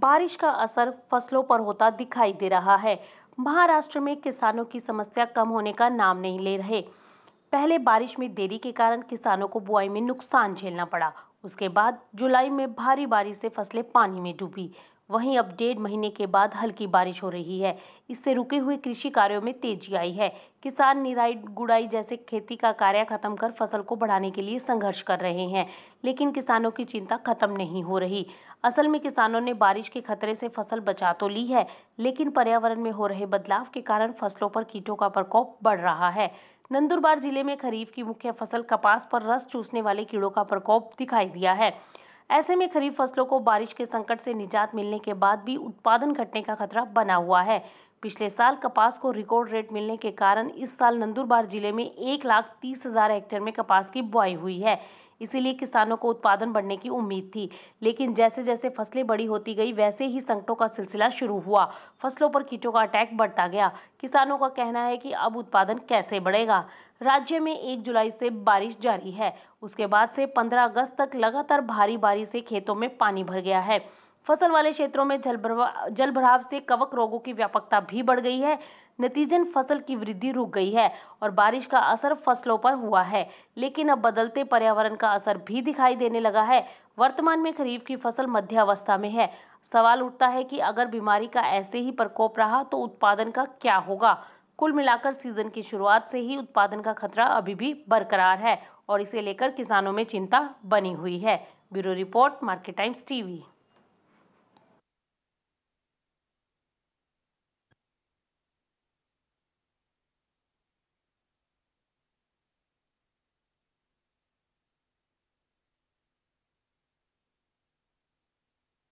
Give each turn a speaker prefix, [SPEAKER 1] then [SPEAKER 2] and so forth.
[SPEAKER 1] बारिश का असर फसलों पर होता दिखाई दे रहा है महाराष्ट्र में किसानों की समस्या कम होने का नाम नहीं ले रहे पहले बारिश में देरी के कारण किसानों को बुआई में नुकसान झेलना पड़ा उसके बाद जुलाई में भारी बारिश से फसलें पानी में डूबी वहीं अब डेढ़ महीने के बाद हल्की बारिश हो रही है इससे रुके हुए कृषि कार्यों में तेजी आई है किसान निराई गुड़ाई जैसे खेती का कार्य खत्म कर फसल को बढ़ाने के लिए संघर्ष कर रहे हैं लेकिन किसानों की चिंता खत्म नहीं हो रही असल में किसानों ने बारिश के खतरे से फसल बचा तो ली है लेकिन पर्यावरण में हो रहे बदलाव के कारण फसलों पर कीटों का प्रकोप बढ़ रहा है नंदुरबार जिले में खरीफ की मुख्य फसल कपास पर रस चूसने वाले कीड़ों का प्रकोप दिखाई दिया है ऐसे में खरीफ फसलों को बारिश के संकट से निजात मिलने के बाद भी उत्पादन घटने का खतरा बना हुआ है पिछले साल कपास को रिकॉर्ड रेट मिलने के कारण इस साल नंदुरबार जिले में एक लाख तीस हजार हेक्टेयर में कपास की बुआई हुई है इसीलिए किसानों को उत्पादन बढ़ने की उम्मीद थी लेकिन जैसे जैसे फसलें बड़ी होती गई वैसे ही संकटों का सिलसिला शुरू हुआ फसलों पर कीटों का अटैक बढ़ता गया किसानों का कहना है कि अब उत्पादन कैसे बढ़ेगा राज्य में एक जुलाई से बारिश जारी है उसके बाद से 15 अगस्त तक लगातार भारी बारिश से खेतों में पानी भर गया है फसल वाले क्षेत्रों में जल भराव से कवक रोगों की व्यापकता भी बढ़ गई है नतीजन फसल की वृद्धि रुक गई है और बारिश का असर फसलों पर हुआ है लेकिन अब बदलते पर्यावरण का असर भी दिखाई देने लगा है वर्तमान में खरीफ की फसल मध्य अवस्था में है सवाल उठता है कि अगर बीमारी का ऐसे ही प्रकोप रहा तो उत्पादन का क्या होगा कुल मिलाकर सीजन की शुरुआत से ही उत्पादन का खतरा अभी भी बरकरार है और इसे लेकर किसानों में चिंता बनी हुई है bureau report market times TV